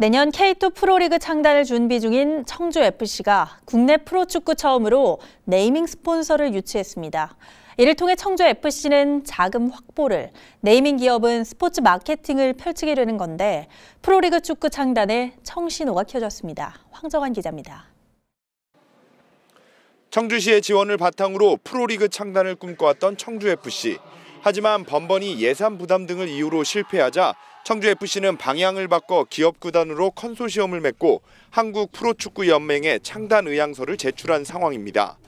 내년 K2 프로리그 창단을 준비 중인 청주FC가 국내 프로축구 처음으로 네이밍 스폰서를 유치했습니다. 이를 통해 청주FC는 자금 확보를, 네이밍 기업은 스포츠 마케팅을 펼치게 되는 건데 프로리그 축구 창단에 청신호가 켜졌습니다. 황정환 기자입니다. 청주시의 지원을 바탕으로 프로리그 창단을 꿈꿔왔던 청주FC. 하지만 번번이 예산 부담 등을 이유로 실패하자 청주FC는 방향을 바꿔 기업 구단으로 컨소시엄을 맺고 한국 프로축구연맹에 창단 의향서를 제출한 상황입니다.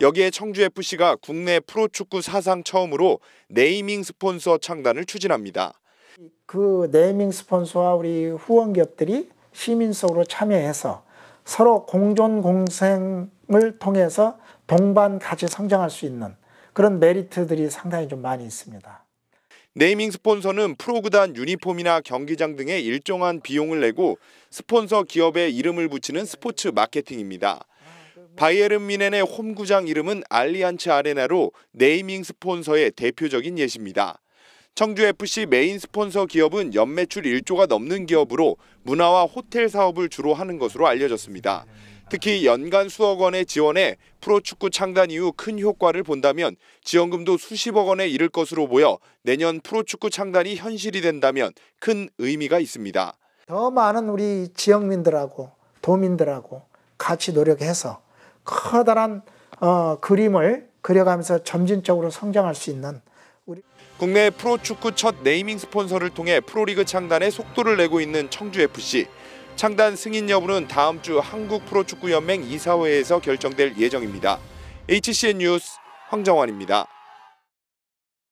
여기에 청주FC가 국내 프로축구 사상 처음으로 네이밍 스폰서 창단을 추진합니다. 그 네이밍 스폰서와 우리 후원 기업들이 시민 속으로 참여해서 서로 공존 공생을 통해서 동반 같이 성장할 수 있는 그런 메리트들이 상당히 좀 많이 있습니다. 네이밍 스폰서는 프로구단 유니폼이나 경기장 등의 일정한 비용을 내고 스폰서 기업의 이름을 붙이는 스포츠 마케팅입니다. 바이에른 미넨의 홈구장 이름은 알리안츠 아레나로 네이밍 스폰서의 대표적인 예시입니다. 청주FC 메인 스폰서 기업은 연매출 1조가 넘는 기업으로 문화와 호텔 사업을 주로 하는 것으로 알려졌습니다. 특히 연간 수억 원의 지원에 프로축구 창단 이후 큰 효과를 본다면 지원금도 수십억 원에 이를 것으로 보여 내년 프로축구 창단이 현실이 된다면 큰 의미가 있습니다. 더 많은 우리 지역민들하고 도민들하고 같이 노력해서 커다란 어, 그림을 그려가면서 점진적으로 성장할 수 있는 우리... 국내 프로축구 첫 네이밍 스폰서를 통해 프로리그 창단에 속도를 내고 있는 청주FC. 창단 승인 여부는 다음 주 한국 프로축구연맹 이사회에서 결정될 예정입니다. HCN 뉴스 황정환입니다.